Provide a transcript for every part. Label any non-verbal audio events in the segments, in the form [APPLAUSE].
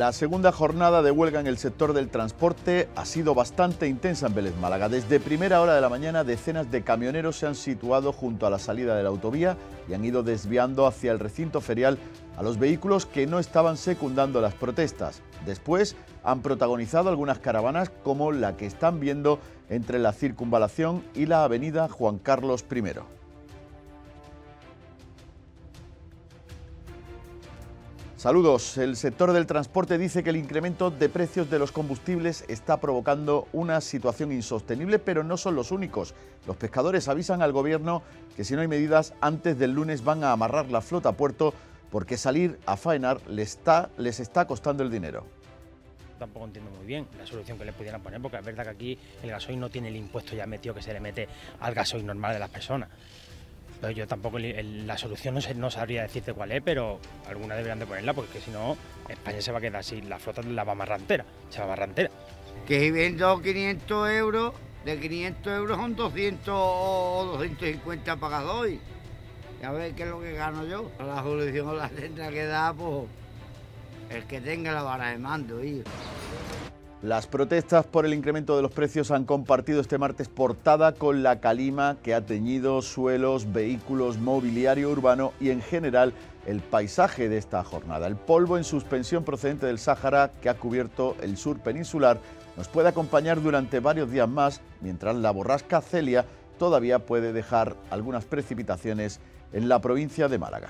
La segunda jornada de huelga en el sector del transporte ha sido bastante intensa en Vélez Málaga. Desde primera hora de la mañana decenas de camioneros se han situado junto a la salida de la autovía y han ido desviando hacia el recinto ferial a los vehículos que no estaban secundando las protestas. Después han protagonizado algunas caravanas como la que están viendo entre la circunvalación y la avenida Juan Carlos I. Saludos. El sector del transporte dice que el incremento de precios de los combustibles está provocando una situación insostenible, pero no son los únicos. Los pescadores avisan al gobierno que si no hay medidas, antes del lunes van a amarrar la flota a puerto porque salir a faenar les está, les está costando el dinero tampoco entiendo muy bien la solución que le pudieran poner, porque es verdad que aquí el gasoil no tiene el impuesto ya metido que se le mete al gasoil normal de las personas yo tampoco, la solución no, sabría decirte cuál es, pero alguna deberían de ponerla, porque si no, España se va a quedar sin la flota de la va se va Que si vendo 500 euros, de 500 euros son 200 o 250 pagados hoy. Ya ver qué es lo que gano yo. La solución o la tendrá que dar, pues, el que tenga la vara de mando, las protestas por el incremento de los precios han compartido este martes portada con la calima que ha teñido suelos, vehículos, mobiliario urbano y en general el paisaje de esta jornada. El polvo en suspensión procedente del Sáhara que ha cubierto el sur peninsular nos puede acompañar durante varios días más mientras la borrasca Celia todavía puede dejar algunas precipitaciones en la provincia de Málaga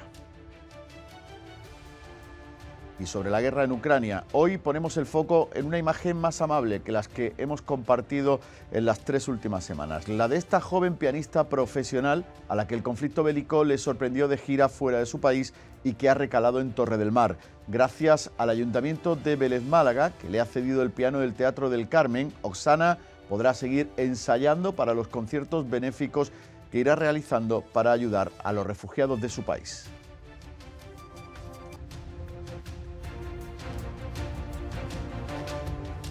y sobre la guerra en Ucrania. Hoy ponemos el foco en una imagen más amable que las que hemos compartido en las tres últimas semanas, la de esta joven pianista profesional a la que el conflicto bélico le sorprendió de gira fuera de su país y que ha recalado en Torre del Mar, gracias al Ayuntamiento de Vélez Málaga, que le ha cedido el piano del Teatro del Carmen, Oxana podrá seguir ensayando para los conciertos benéficos que irá realizando para ayudar a los refugiados de su país.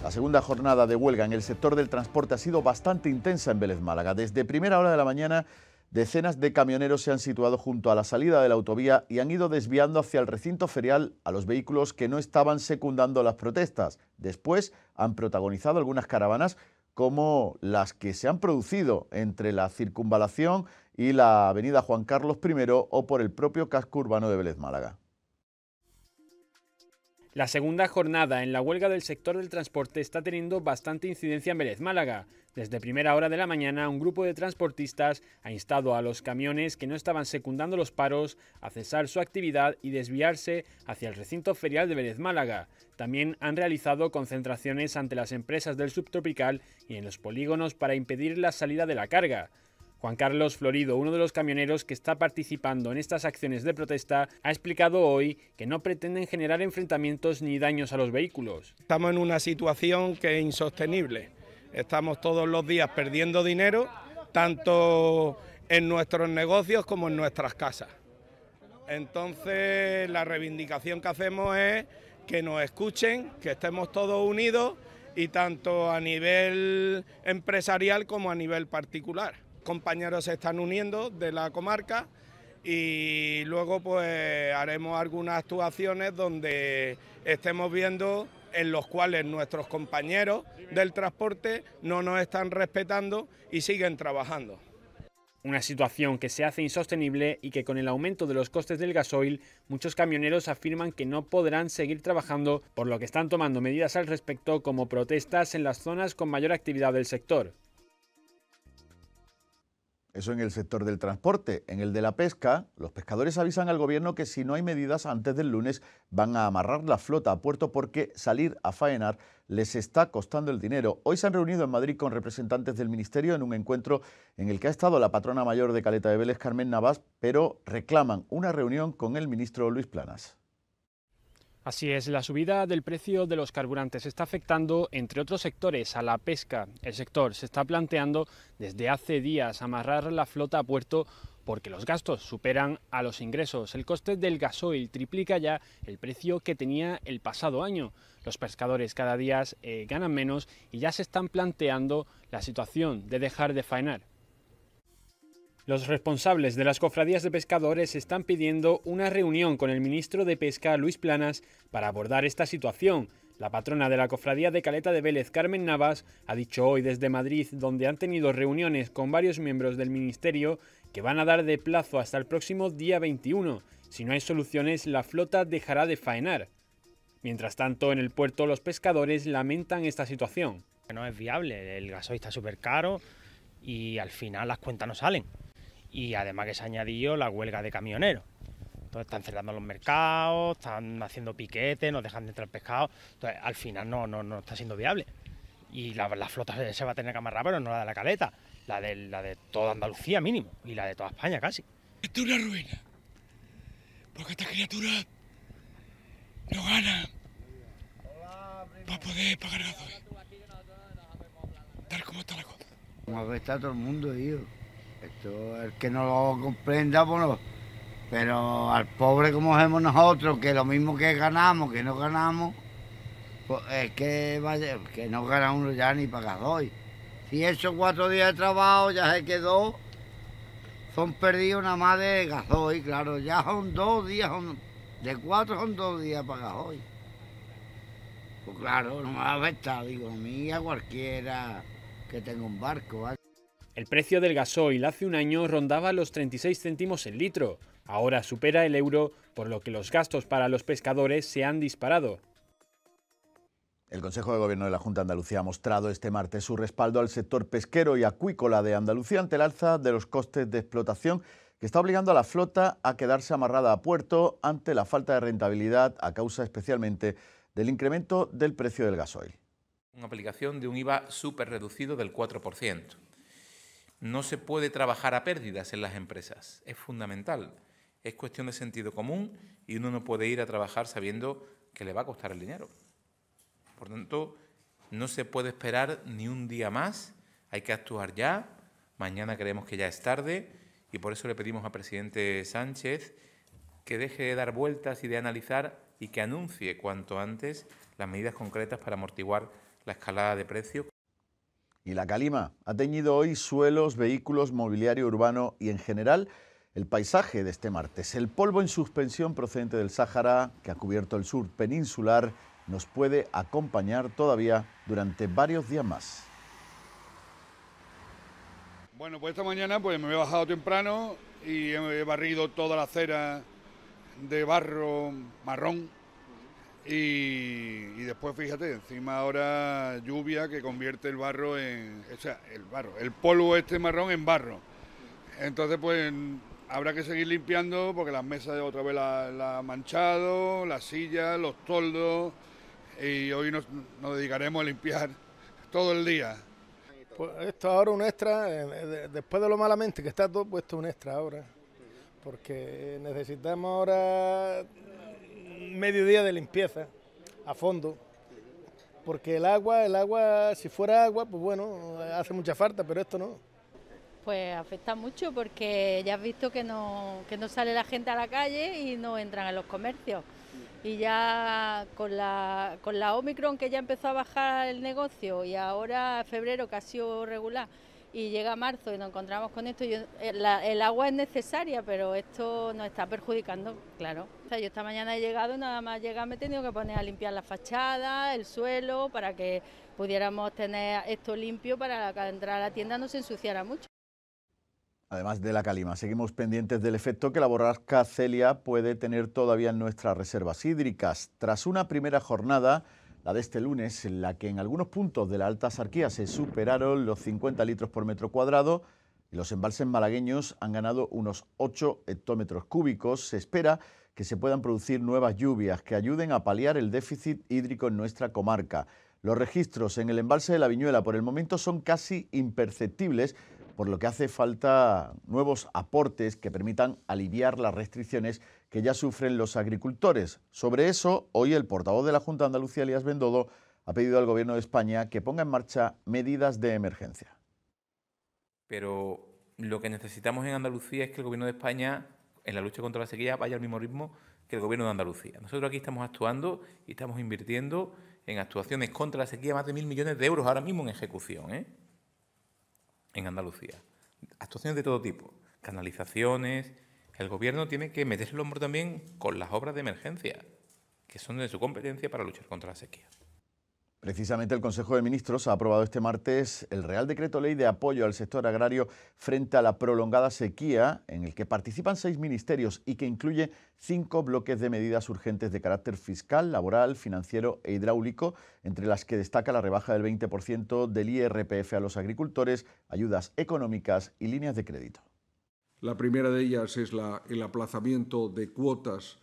La segunda jornada de huelga en el sector del transporte ha sido bastante intensa en Vélez Málaga. Desde primera hora de la mañana, decenas de camioneros se han situado junto a la salida de la autovía y han ido desviando hacia el recinto ferial a los vehículos que no estaban secundando las protestas. Después han protagonizado algunas caravanas como las que se han producido entre la circunvalación y la avenida Juan Carlos I o por el propio casco urbano de Vélez Málaga. La segunda jornada en la huelga del sector del transporte está teniendo bastante incidencia en Vélez Málaga. Desde primera hora de la mañana, un grupo de transportistas ha instado a los camiones que no estaban secundando los paros a cesar su actividad y desviarse hacia el recinto ferial de Vélez Málaga. También han realizado concentraciones ante las empresas del subtropical y en los polígonos para impedir la salida de la carga. Juan Carlos Florido, uno de los camioneros que está participando en estas acciones de protesta, ha explicado hoy que no pretenden generar enfrentamientos ni daños a los vehículos. Estamos en una situación que es insostenible. Estamos todos los días perdiendo dinero, tanto en nuestros negocios como en nuestras casas. Entonces, la reivindicación que hacemos es que nos escuchen, que estemos todos unidos y tanto a nivel empresarial como a nivel particular compañeros se están uniendo de la comarca y luego pues haremos algunas actuaciones donde estemos viendo en los cuales nuestros compañeros del transporte no nos están respetando y siguen trabajando. Una situación que se hace insostenible y que con el aumento de los costes del gasoil, muchos camioneros afirman que no podrán seguir trabajando, por lo que están tomando medidas al respecto como protestas en las zonas con mayor actividad del sector. Eso en el sector del transporte. En el de la pesca, los pescadores avisan al gobierno que si no hay medidas antes del lunes van a amarrar la flota a puerto porque salir a faenar les está costando el dinero. Hoy se han reunido en Madrid con representantes del Ministerio en un encuentro en el que ha estado la patrona mayor de Caleta de Vélez, Carmen Navas, pero reclaman una reunión con el ministro Luis Planas. Así es, la subida del precio de los carburantes está afectando, entre otros sectores, a la pesca. El sector se está planteando desde hace días amarrar la flota a puerto porque los gastos superan a los ingresos. El coste del gasoil triplica ya el precio que tenía el pasado año. Los pescadores cada día eh, ganan menos y ya se están planteando la situación de dejar de faenar. Los responsables de las cofradías de pescadores están pidiendo una reunión con el ministro de Pesca, Luis Planas, para abordar esta situación. La patrona de la cofradía de Caleta de Vélez, Carmen Navas, ha dicho hoy desde Madrid, donde han tenido reuniones con varios miembros del ministerio, que van a dar de plazo hasta el próximo día 21. Si no hay soluciones, la flota dejará de faenar. Mientras tanto, en el puerto los pescadores lamentan esta situación. No es viable, el gasoil está súper caro y al final las cuentas no salen y además que se ha añadido la huelga de camioneros. Entonces están cerrando los mercados, están haciendo piquetes, nos dejan de entrar pescado. Entonces al final no, no, está siendo viable. Y la, flota se, va a tener que amarrar, pero no la de la caleta, la de, la de toda Andalucía mínimo y la de toda España casi. Esto es una ruina, porque esta criatura no gana para poder pagar a Tal como está la cosa. Como está todo el mundo, tío. Esto, es que no lo comprenda, pero al pobre como hacemos nosotros, que lo mismo que ganamos, que no ganamos, pues es que, que no gana uno ya ni para hoy. Si esos cuatro días de trabajo ya se quedó, son perdidos nada más de gasoil, claro, ya son dos días, de cuatro son dos días para hoy Pues claro, no me va a afectar, digo, a mí a cualquiera que tenga un barco, el precio del gasoil hace un año rondaba los 36 céntimos el litro, ahora supera el euro, por lo que los gastos para los pescadores se han disparado. El Consejo de Gobierno de la Junta de Andalucía ha mostrado este martes su respaldo al sector pesquero y acuícola de Andalucía ante el alza de los costes de explotación que está obligando a la flota a quedarse amarrada a puerto ante la falta de rentabilidad a causa especialmente del incremento del precio del gasoil. Una aplicación de un IVA súper reducido del 4%. No se puede trabajar a pérdidas en las empresas, es fundamental. Es cuestión de sentido común y uno no puede ir a trabajar sabiendo que le va a costar el dinero. Por tanto, no se puede esperar ni un día más, hay que actuar ya, mañana creemos que ya es tarde y por eso le pedimos al presidente Sánchez que deje de dar vueltas y de analizar y que anuncie cuanto antes las medidas concretas para amortiguar la escalada de precios. Y la calima ha teñido hoy suelos, vehículos, mobiliario urbano y en general el paisaje de este martes. El polvo en suspensión procedente del Sáhara, que ha cubierto el sur peninsular, nos puede acompañar todavía durante varios días más. Bueno, pues esta mañana pues me he bajado temprano y he barrido toda la acera de barro marrón y, después, fíjate, encima ahora lluvia que convierte el barro en. O sea, el barro, el polvo este marrón en barro. Entonces, pues habrá que seguir limpiando porque las mesas otra vez las la han manchado, las sillas, los toldos. Y hoy nos, nos dedicaremos a limpiar [LAUGHS] todo el día. Pues, esto ahora un extra, eh, eh, después de lo malamente que está todo puesto un extra ahora, porque necesitamos ahora mediodía de limpieza a fondo, porque el agua, el agua, si fuera agua, pues bueno, hace mucha falta, pero esto no. Pues afecta mucho porque ya has visto que no, que no sale la gente a la calle y no entran a los comercios. Y ya con la, con la Omicron que ya empezó a bajar el negocio y ahora febrero casi ha regular, y llega marzo y nos encontramos con esto, eh, el, agua es necesaria, pero esto nos está perjudicando, claro. yo esta mañana he llegado y nada más llegar me he tenido que poner a limpiar la fachada, el suelo, para que pudiéramos tener esto limpio para que al entrar a la tienda no se ensuciara mucho. Además de la calima, seguimos pendientes del efecto que la borrasca Celia puede tener todavía en nuestras reservas hídricas. Tras una primera jornada la de este lunes, en la que en algunos puntos de la alta sarquía se superaron los 50 litros por metro cuadrado y los embalses malagueños han ganado unos 8 hectómetros cúbicos. Se espera que se puedan producir nuevas lluvias que ayuden a paliar el déficit hídrico en nuestra comarca. Los registros en el embalse de la Viñuela por el momento son casi imperceptibles por lo que hace falta nuevos aportes que permitan aliviar las restricciones que ya sufren los agricultores. Sobre eso, hoy el portavoz de la Junta de Andalucía, Elías Bendodo, ha pedido al Gobierno de España que ponga en marcha medidas de emergencia. Pero lo que necesitamos en Andalucía es que el Gobierno de España, en la lucha contra la sequía, vaya al mismo ritmo que el Gobierno de Andalucía. Nosotros aquí estamos actuando y estamos invirtiendo en actuaciones contra la sequía más de mil millones de euros ahora mismo en ejecución. ¿eh? en Andalucía. Actuaciones de todo tipo, canalizaciones. El gobierno tiene que meterse el hombro también con las obras de emergencia, que son de su competencia para luchar contra la sequía. Precisamente el Consejo de Ministros ha aprobado este martes el Real Decreto Ley de Apoyo al Sector Agrario frente a la prolongada sequía, en el que participan seis ministerios y que incluye cinco bloques de medidas urgentes de carácter fiscal, laboral, financiero e hidráulico, entre las que destaca la rebaja del 20% del IRPF a los agricultores, ayudas económicas y líneas de crédito. La primera de ellas es el aplazamiento de cuotas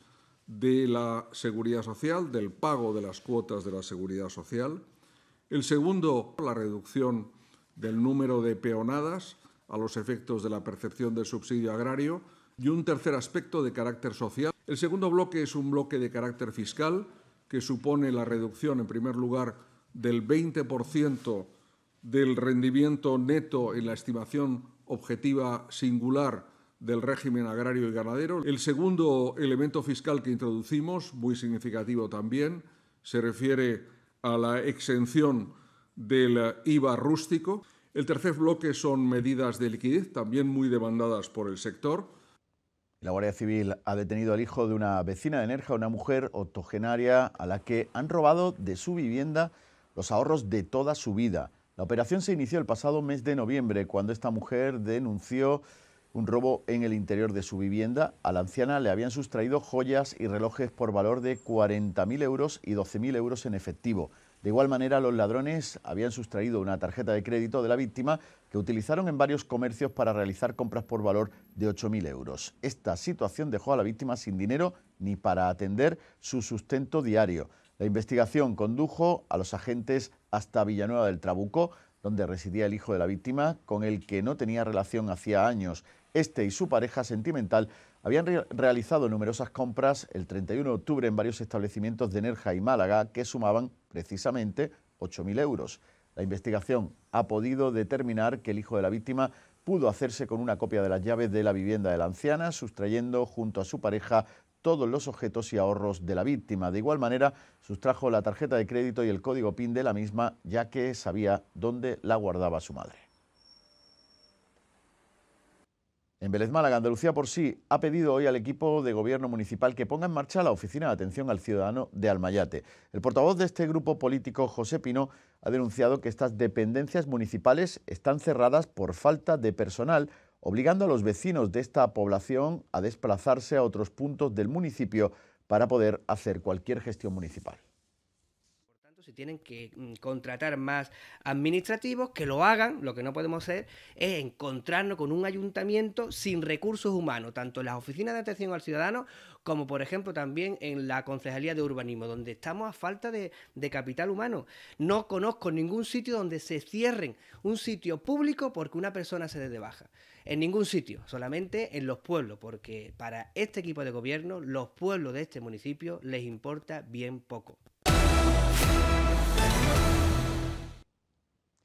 de la seguridad social, del pago de las cuotas de la seguridad social. El segundo, la reducción del número de peonadas a los efectos de la percepción del subsidio agrario. Y un tercer aspecto de carácter social. El segundo bloque es un bloque de carácter fiscal que supone la reducción, en primer lugar, del 20% del rendimiento neto en la estimación objetiva singular del régimen agrario y ganadero. El segundo elemento fiscal que introducimos, muy significativo también, se refiere a la exención del IVA rústico. El tercer bloque son medidas de liquidez, también muy demandadas por el sector. La Guardia Civil ha detenido al hijo de una vecina de Nerja, una mujer octogenaria a la que han robado de su vivienda los ahorros de toda su vida. La operación se inició el pasado mes de noviembre, cuando esta mujer denunció un robo en el interior de su vivienda. A la anciana le habían sustraído joyas y relojes por valor de 40.000 euros y 12.000 euros en efectivo. De igual manera, los ladrones habían sustraído una tarjeta de crédito de la víctima que utilizaron en varios comercios para realizar compras por valor de 8.000 euros. Esta situación dejó a la víctima sin dinero ni para atender su sustento diario. La investigación condujo a los agentes hasta Villanueva del Trabuco, donde residía el hijo de la víctima, con el que no tenía relación hacía años. Este y su pareja sentimental habían realizado numerosas compras el 31 de octubre en varios establecimientos de Nerja y Málaga que sumaban precisamente 8.000 euros. La investigación ha podido determinar que el hijo de la víctima pudo hacerse con una copia de las llaves de la vivienda de la anciana, sustrayendo junto a su pareja todos los objetos y ahorros de la víctima. De igual manera, sustrajo la tarjeta de crédito y el código PIN de la misma, ya que sabía dónde la guardaba su madre. En Vélez Málaga, Andalucía por sí, ha pedido hoy al equipo de gobierno municipal que ponga en marcha la Oficina de Atención al Ciudadano de Almayate. El portavoz de este grupo político, José Pino, ha denunciado que estas dependencias municipales están cerradas por falta de personal obligando a los vecinos de esta población a desplazarse a otros puntos del municipio para poder hacer cualquier gestión municipal si tienen que mm, contratar más administrativos, que lo hagan. Lo que no podemos hacer es encontrarnos con un ayuntamiento sin recursos humanos, tanto en las oficinas de atención al ciudadano como por ejemplo también en la Concejalía de Urbanismo, donde estamos a falta de, capital humano. No conozco ningún sitio donde se cierren un sitio público porque una persona se dé de baja. En ningún sitio, solamente en los pueblos, porque para este equipo de gobierno, los pueblos de este municipio les importa bien poco.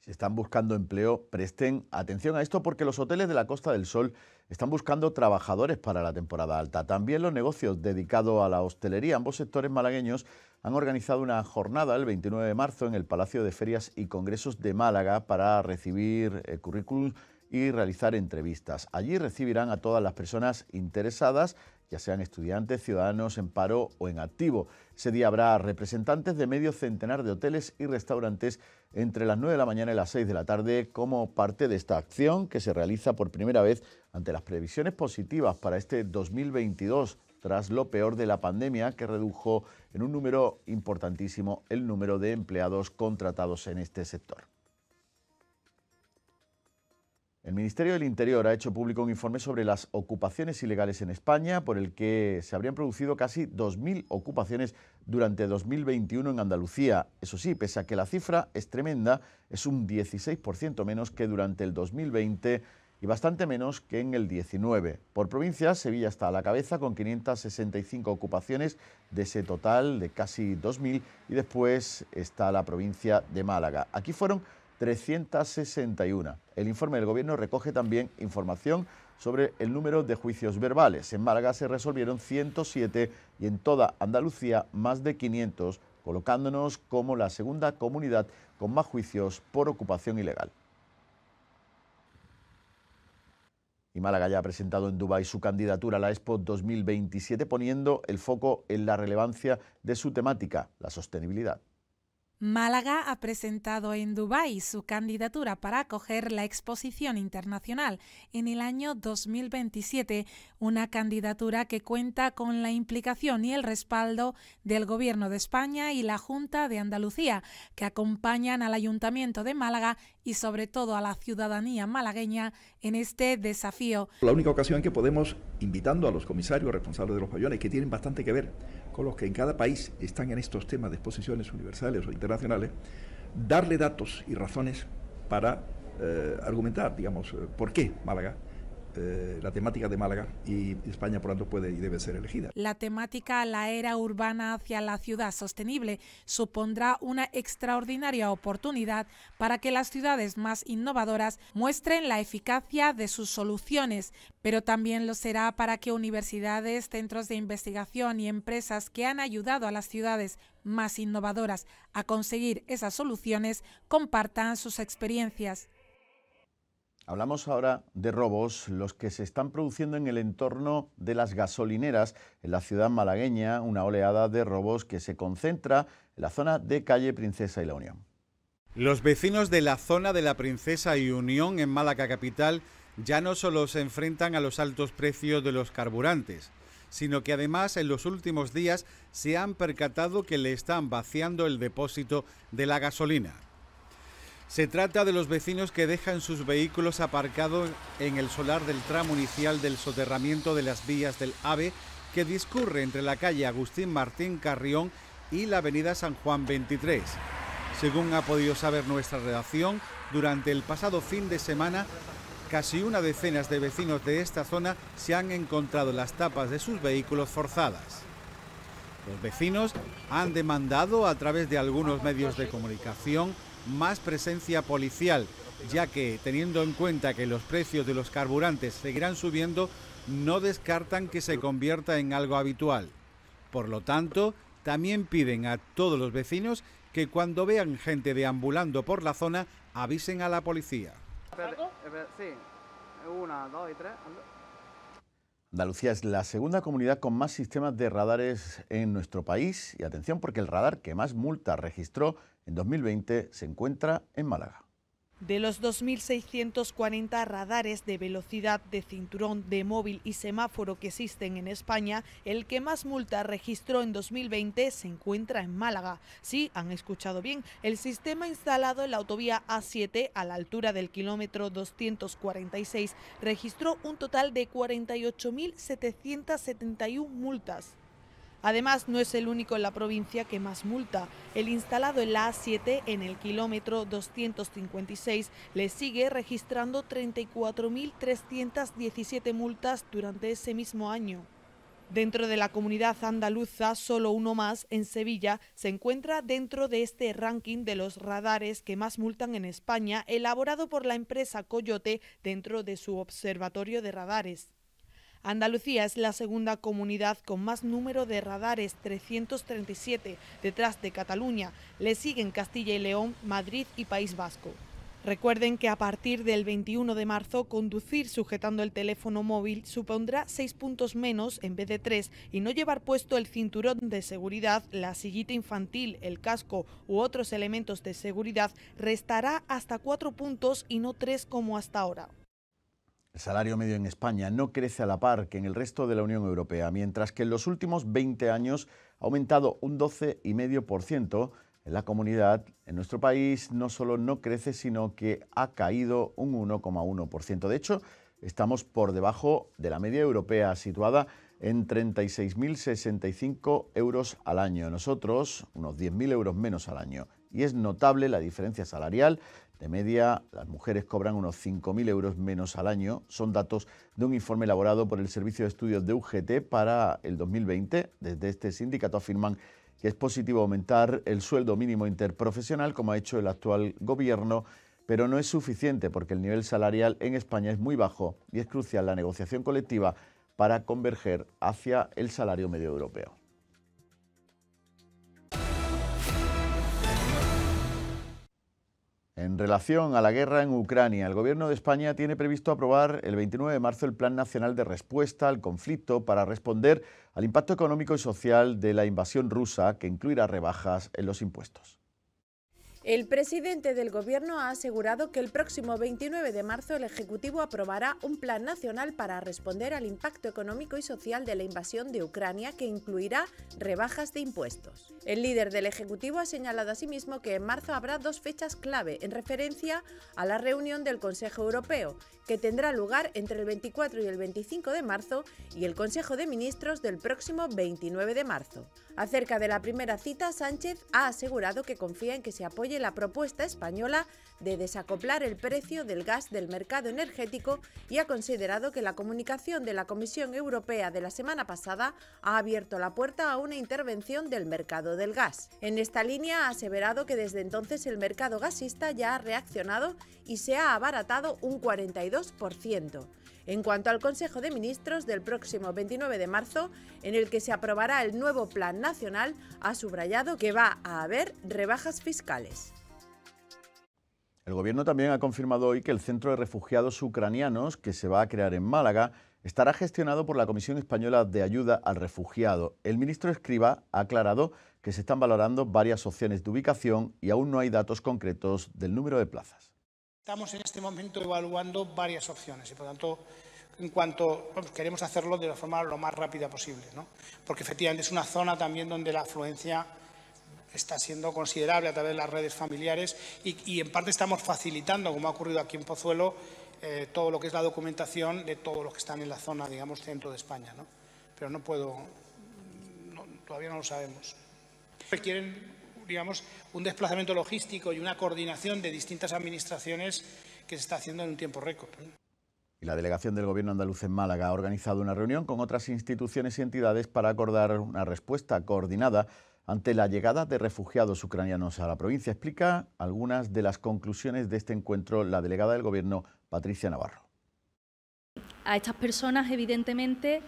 Si están buscando empleo, presten atención a esto porque los hoteles de la Costa del Sol están buscando trabajadores para la temporada alta. También los negocios dedicados a la hostelería, ambos sectores malagueños, han organizado una jornada el 29 de marzo en el Palacio de Ferias y Congresos de Málaga para recibir eh, currículum y realizar entrevistas. Allí recibirán a todas las personas interesadas ya sean estudiantes, ciudadanos en paro o en activo. Ese día habrá representantes de medio centenar de hoteles y restaurantes entre las 9 de la mañana y las 6 de la tarde como parte de esta acción que se realiza por primera vez ante las previsiones positivas para este 2022 tras lo peor de la pandemia que redujo en un número importantísimo el número de empleados contratados en este sector. El Ministerio del Interior ha hecho público un informe sobre las ocupaciones ilegales en España, por el que se habrían producido casi 2.000 ocupaciones durante 2021 en Andalucía. Eso sí, pese a que la cifra es tremenda, es un 16% menos que durante el 2020 y bastante menos que en el 19. Por provincias, Sevilla está a la cabeza con 565 ocupaciones de ese total de casi 2.000 y después está la provincia de Málaga. Aquí fueron 361. El informe del Gobierno recoge también información sobre el número de juicios verbales. En Málaga se resolvieron 107 y en toda Andalucía más de 500, colocándonos como la segunda comunidad con más juicios por ocupación ilegal. Y Málaga ya ha presentado en Dubái su candidatura a la Expo 2027 poniendo el foco en la relevancia de su temática, la sostenibilidad. Málaga ha presentado en Dubái su candidatura para acoger la exposición internacional en el año 2027, una candidatura que cuenta con la implicación y el respaldo del Gobierno de España y la Junta de Andalucía, que acompañan al Ayuntamiento de Málaga y sobre todo a la ciudadanía malagueña en este desafío. La única ocasión que podemos, invitando a los comisarios responsables de los pabellones, que tienen bastante que ver con los que en cada país están en estos temas de exposiciones universales o internacionales, darle datos y razones para eh, argumentar, digamos, eh, por qué Málaga eh, la temática de Málaga y España, por tanto, puede y debe ser elegida. La temática La era urbana hacia la ciudad sostenible supondrá una extraordinaria oportunidad para que las ciudades más innovadoras muestren la eficacia de sus soluciones, pero también lo será para que universidades, centros de investigación y empresas que han ayudado a las ciudades más innovadoras a conseguir esas soluciones compartan sus experiencias. Hablamos ahora de robos, los que se están produciendo en el entorno de las gasolineras en la ciudad malagueña, una oleada de robos que se concentra en la zona de calle Princesa y la Unión. Los vecinos de la zona de la Princesa y Unión en Málaga Capital ya no solo se enfrentan a los altos precios de los carburantes, sino que además en los últimos días se han percatado que le están vaciando el depósito de la gasolina. Se trata de los vecinos que dejan sus vehículos aparcados en el solar del tramo inicial del soterramiento de las vías del AVE que discurre entre la calle Agustín Martín Carrión y la avenida San Juan 23. Según ha podido saber nuestra redacción, durante el pasado fin de semana, casi una decena de vecinos de esta zona se han encontrado las tapas de sus vehículos forzadas. Los vecinos han demandado a través de algunos medios de comunicación más presencia policial, ya que teniendo en cuenta que los precios de los carburantes seguirán subiendo, no descartan que se convierta en algo habitual. Por lo tanto, también piden a todos los vecinos que cuando vean gente deambulando por la zona avisen a la policía. Andalucía es la segunda comunidad con más sistemas de radares en nuestro país y atención porque el radar que más multas registró en 2020 se encuentra en Málaga. De los 2.640 radares de velocidad de cinturón de móvil y semáforo que existen en España, el que más multa registró en 2020 se encuentra en Málaga. Sí, han escuchado bien, el sistema instalado en la autovía A7 a la altura del kilómetro 246 registró un total de 48.771 multas. Además, no es el único en la provincia que más multa. El instalado en la A7 en el kilómetro 256 le sigue registrando 34.317 multas durante ese mismo año. Dentro de la comunidad andaluza, solo uno más, en Sevilla, se encuentra dentro de este ranking de los radares que más multan en España, elaborado por la empresa Coyote dentro de su observatorio de radares. Andalucía es la segunda comunidad con más número de radares, 337, detrás de Cataluña. Le siguen Castilla y León, Madrid y País Vasco. Recuerden que a partir del 21 de marzo conducir sujetando el teléfono móvil supondrá seis puntos menos en vez de tres y no llevar puesto el cinturón de seguridad, la sillita infantil, el casco u otros elementos de seguridad restará hasta cuatro puntos y no tres como hasta ahora. El salario medio en España no crece a la par que en el resto de la Unión Europea, mientras que en los últimos 20 años ha aumentado un 12,5%. En la comunidad, en nuestro país, no solo no crece, sino que ha caído un 1,1%. De hecho, estamos por debajo de la media europea, situada en 36.065 euros al año. Nosotros, unos 10.000 euros menos al año. Y es notable la diferencia salarial de media, las mujeres cobran unos 5.000 euros menos al año. Son datos de un informe elaborado por el Servicio de Estudios de UGT para el 2020. Desde este sindicato afirman que es positivo aumentar el sueldo mínimo interprofesional, como ha hecho el actual gobierno, pero no es suficiente porque el nivel salarial en España es muy bajo y es crucial la negociación colectiva para converger hacia el salario medio europeo. En relación a la guerra en Ucrania, el Gobierno de España tiene previsto aprobar el 29 de marzo el Plan Nacional de Respuesta al Conflicto para responder al impacto económico y social de la invasión rusa, que incluirá rebajas en los impuestos. El presidente del Gobierno ha asegurado que el próximo 29 de marzo el Ejecutivo aprobará un plan nacional para responder al impacto económico y social de la invasión de Ucrania que incluirá rebajas de impuestos. El líder del Ejecutivo ha señalado asimismo que en marzo habrá dos fechas clave en referencia a la reunión del Consejo Europeo, que tendrá lugar entre el 24 y el 25 de marzo, y el Consejo de Ministros del próximo 29 de marzo. Acerca de la primera cita, Sánchez ha asegurado que confía en que se apoye la propuesta española de desacoplar el precio del gas del mercado energético y ha considerado que la comunicación de la Comisión Europea de la semana pasada ha abierto la puerta a una intervención del mercado del gas. En esta línea ha aseverado que desde entonces el mercado gasista ya ha reaccionado y se ha abaratado un 42% en cuanto al Consejo de Ministros del próximo 29 de marzo, en el que se aprobará el nuevo Plan Nacional, ha subrayado que va a haber rebajas fiscales. El Gobierno también ha confirmado hoy que el Centro de Refugiados Ucranianos, que se va a crear en Málaga, estará gestionado por la Comisión Española de Ayuda al Refugiado. El ministro Escriba ha aclarado que se están valorando varias opciones de ubicación y aún no hay datos concretos del número de plazas. Estamos en este momento evaluando varias opciones y, por tanto, en cuanto queremos hacerlo de la forma lo más rápida posible, ¿no? porque efectivamente es una zona también donde la afluencia está siendo considerable a través de las redes familiares y, en parte estamos facilitando, como ha ocurrido aquí en Pozuelo, eh, todo lo que es la documentación de todos los que están en la zona, digamos, centro de España. ¿no? Pero no puedo, todavía no lo sabemos. Requieren digamos, un desplazamiento logístico y una coordinación de distintas administraciones que se está haciendo en un tiempo récord. Y la delegación del Gobierno andaluz en Málaga ha organizado una reunión con otras instituciones y entidades para acordar una respuesta coordinada ante la llegada de refugiados ucranianos a la provincia. Explica algunas de las conclusiones de este encuentro la delegada del Gobierno, Patricia Navarro. A estas personas, evidentemente,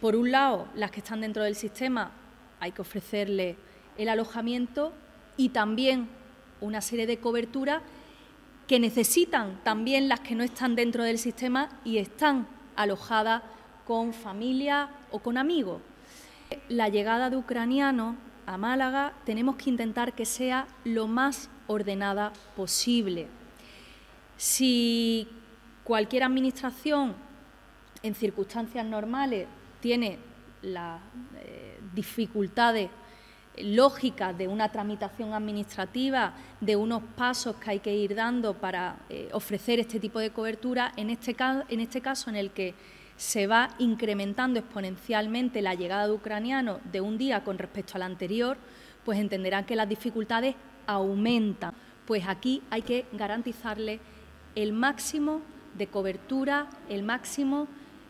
por un lado, las que están dentro del sistema, hay que ofrecerles el alojamiento y también una serie de coberturas que necesitan también las que no están dentro del sistema y están alojadas con familia o con amigos. La llegada de ucranianos a Málaga tenemos que intentar que sea lo más ordenada posible. Si cualquier administración en circunstancias normales tiene las eh, dificultades lógica de una tramitación administrativa, de unos pasos que hay que ir dando para eh, ofrecer este tipo de cobertura, este en este, caso en el que se va incrementando exponencialmente la llegada de ucranianos de un día con respecto al anterior, pues entenderán que las dificultades aumentan. Pues aquí hay que garantizarles el máximo de cobertura, el máximo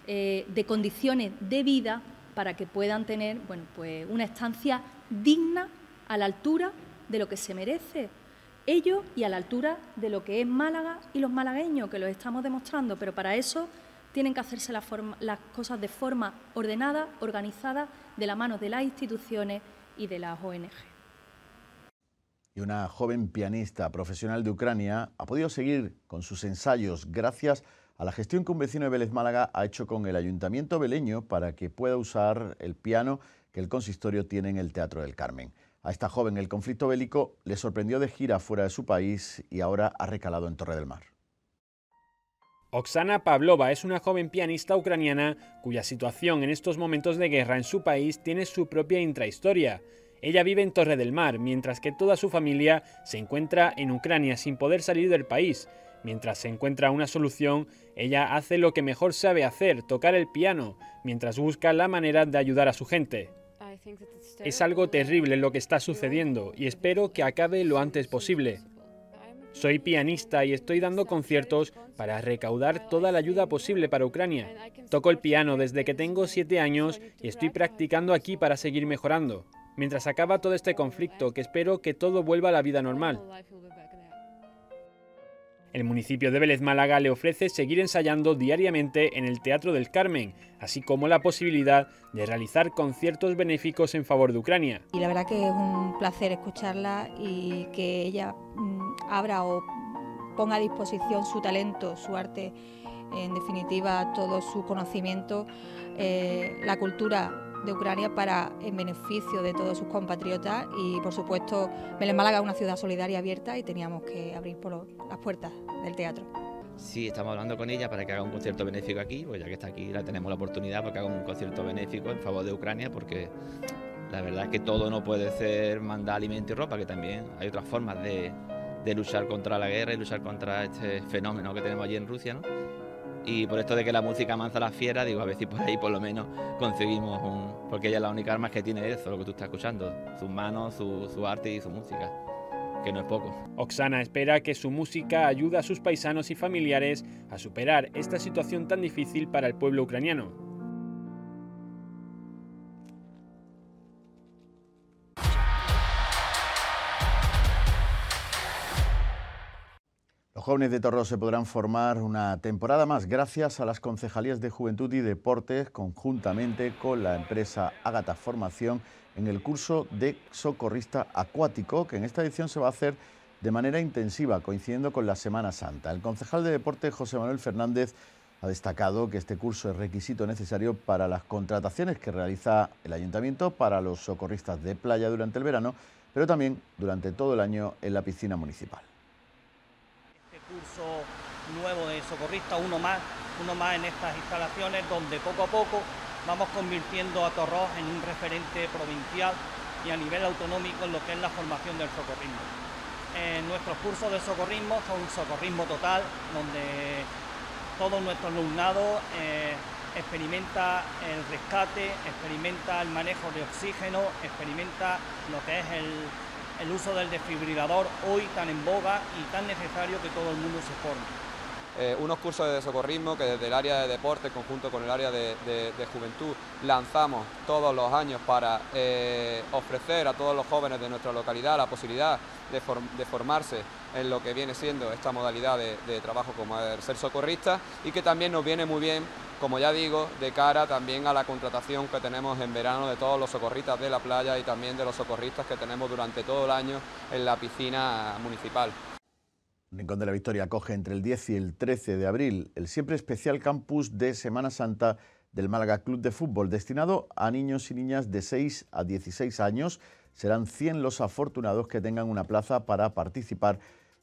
eh, de condiciones de vida para que puedan tener bueno, pues una estancia digna, a la altura de lo que se merece ello y a la altura de lo que es Málaga y los malagueños, que lo estamos demostrando, pero para eso tienen que hacerse las cosas de forma ordenada, organizada, de la mano de las instituciones y de las ONG. Y una joven pianista profesional de Ucrania ha podido seguir con sus ensayos gracias a la gestión que un vecino de Vélez Málaga ha hecho con el ayuntamiento veleño... para que pueda usar el piano el consistorio tiene en el Teatro del Carmen. A esta joven el conflicto bélico le sorprendió de gira fuera de su país y ahora ha recalado en Torre del Mar. Oksana Pavlova es una joven pianista ucraniana cuya situación en estos momentos de guerra en su país tiene su propia intrahistoria. Ella vive en Torre del Mar, mientras que toda su familia se encuentra en Ucrania sin poder salir del país. Mientras se encuentra una solución, ella hace lo que mejor sabe hacer, tocar el piano, mientras busca la manera de ayudar a su gente. Es algo terrible lo que está sucediendo y espero que acabe lo antes posible. Soy pianista y estoy dando conciertos para recaudar toda la ayuda posible para Ucrania. Toco el piano desde que tengo siete años y estoy practicando aquí para seguir mejorando. Mientras acaba todo este conflicto, que espero que todo vuelva a la vida normal. El municipio de Vélez Málaga le ofrece seguir ensayando diariamente en el Teatro del Carmen, así como la posibilidad de realizar conciertos benéficos en favor de Ucrania. Y la verdad que es un placer escucharla y que ella mm, abra o ponga a disposición su talento, su arte, en definitiva todo su conocimiento, eh, la cultura de Ucrania para en beneficio de todos sus compatriotas y por supuesto Belén Málaga es una ciudad solidaria abierta y teníamos que abrir por las puertas del teatro. Sí, estamos hablando con ella para que haga un concierto benéfico aquí, pues ya que está aquí la tenemos la oportunidad para que haga un concierto benéfico en favor de Ucrania porque la verdad es que todo no puede ser mandar alimento y ropa, que también hay otras formas de, luchar contra la guerra y luchar contra este fenómeno que tenemos allí en Rusia, ¿no? y por esto de que la música manza a las fieras, digo, a ver si por ahí por lo menos conseguimos un... porque ella es la única arma que tiene eso, lo que tú estás escuchando, sus manos, su, su arte y su música, que no es poco. Oxana espera que su música ayude a sus paisanos y familiares a superar esta situación tan difícil para el pueblo ucraniano, jóvenes de Torró se podrán formar una temporada más gracias a las concejalías de Juventud y Deportes conjuntamente con la empresa Ágata Formación en el curso de socorrista acuático que en esta edición se va a hacer de manera intensiva coincidiendo con la Semana Santa. El concejal de Deportes José Manuel Fernández ha destacado que este curso es requisito necesario para las contrataciones que realiza el ayuntamiento para los socorristas de playa durante el verano, pero también durante todo el año en la piscina municipal curso nuevo de socorrista, uno más, uno más en estas instalaciones, donde poco a poco vamos convirtiendo a Torroz en un referente provincial y a nivel autonómico en lo que es la formación del socorrismo. En eh, nuestros cursos de socorrismo son un socorrismo total, donde todos nuestros alumnados eh, experimenta el rescate, experimenta el manejo de oxígeno, experimenta lo que es el, el uso del desfibrilador hoy tan en boga y tan necesario que todo el mundo se forme. Eh, unos cursos de socorrismo que desde el área de deporte conjunto con el área de, juventud, lanzamos todos los años para eh, ofrecer a todos los jóvenes de nuestra localidad la posibilidad de, formarse en lo que viene siendo esta modalidad de, trabajo como ser socorrista y que también nos viene muy bien como ya digo, de cara también a la contratación que tenemos en verano de todos los socorristas de la playa y también de los socorristas que tenemos durante todo el año en la piscina municipal. Rincón de la Victoria acoge entre el 10 y el 13 de abril el siempre especial campus de Semana Santa del Málaga Club de Fútbol, destinado a niños y niñas de 6 a 16 años. Serán 100 los afortunados que tengan una plaza para participar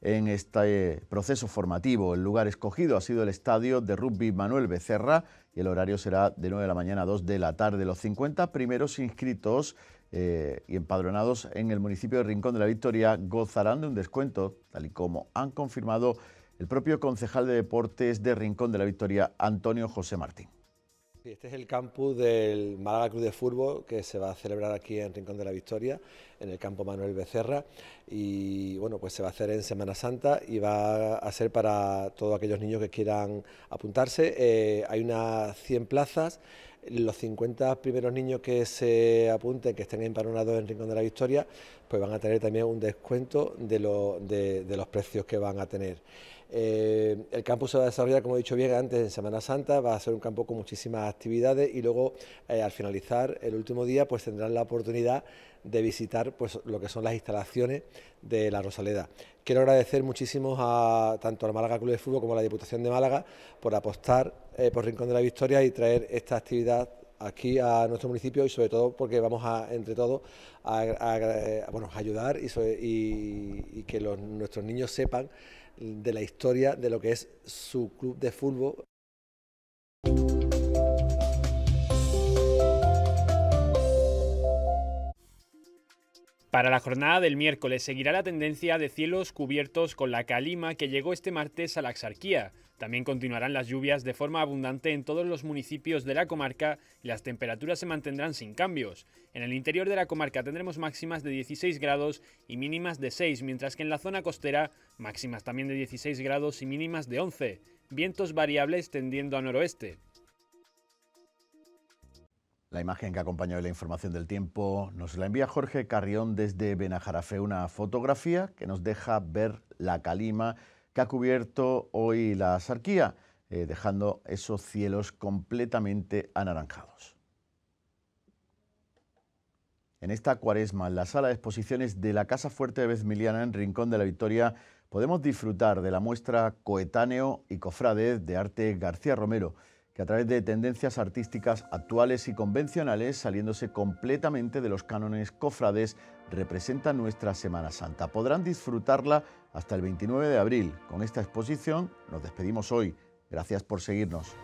en este eh, proceso formativo. El lugar escogido ha sido el estadio de rugby Manuel Becerra y el horario será de 9 de la mañana a 2 de la tarde. Los 50 primeros inscritos eh, y empadronados en el municipio de Rincón de la Victoria gozarán de un descuento, tal y como han confirmado el propio concejal de deportes de Rincón de la Victoria, Antonio José Martín. Este es el campus del Málaga Club de Fútbol que se va a celebrar aquí en Rincón de la Victoria, en el campo Manuel Becerra. Y bueno, pues se va a hacer en Semana Santa y va a ser para todos aquellos niños que quieran apuntarse. Eh, hay unas 100 plazas. Los 50 primeros niños que se apunten, que estén empanonados en Rincón de la Victoria, pues van a tener también un descuento de, los precios que van a tener. Eh, el campus se va a desarrollar, como he dicho bien antes, en Semana Santa, va a ser un campo con muchísimas actividades y luego eh, al finalizar el último día pues tendrán la oportunidad de visitar pues lo que son las instalaciones de la Rosaleda. Quiero agradecer muchísimo a tanto al Málaga Club de Fútbol como a la Diputación de Málaga por apostar eh, por Rincón de la Victoria y traer esta actividad aquí a nuestro municipio y sobre todo porque vamos a, entre todos, a, eh, ayudar y, que nuestros niños sepan de la historia de lo que es su club de fútbol. Para la jornada del miércoles seguirá la tendencia de cielos cubiertos con la calima que llegó este martes a la Axarquía. También continuarán las lluvias de forma abundante en todos los municipios de la comarca y las temperaturas se mantendrán sin cambios. En el interior de la comarca tendremos máximas de 16 grados y mínimas de 6, mientras que en la zona costera máximas también de 16 grados y mínimas de 11. Vientos variables tendiendo a noroeste. La imagen que acompañó la información del tiempo nos la envía Jorge Carrión desde Benajarafe, una fotografía que nos deja ver la calima que ha cubierto hoy la Sarquía, eh, dejando esos cielos completamente anaranjados. En esta cuaresma, en la sala de exposiciones de la Casa Fuerte de Bezmiliana en Rincón de la Victoria, podemos disfrutar de la muestra Coetáneo y cofradez de Arte García Romero, que a través de tendencias artísticas actuales y convencionales, saliéndose completamente de los cánones cofrades, representa nuestra Semana Santa. Podrán disfrutarla hasta el 29 de abril. Con esta exposición nos despedimos hoy. Gracias por seguirnos.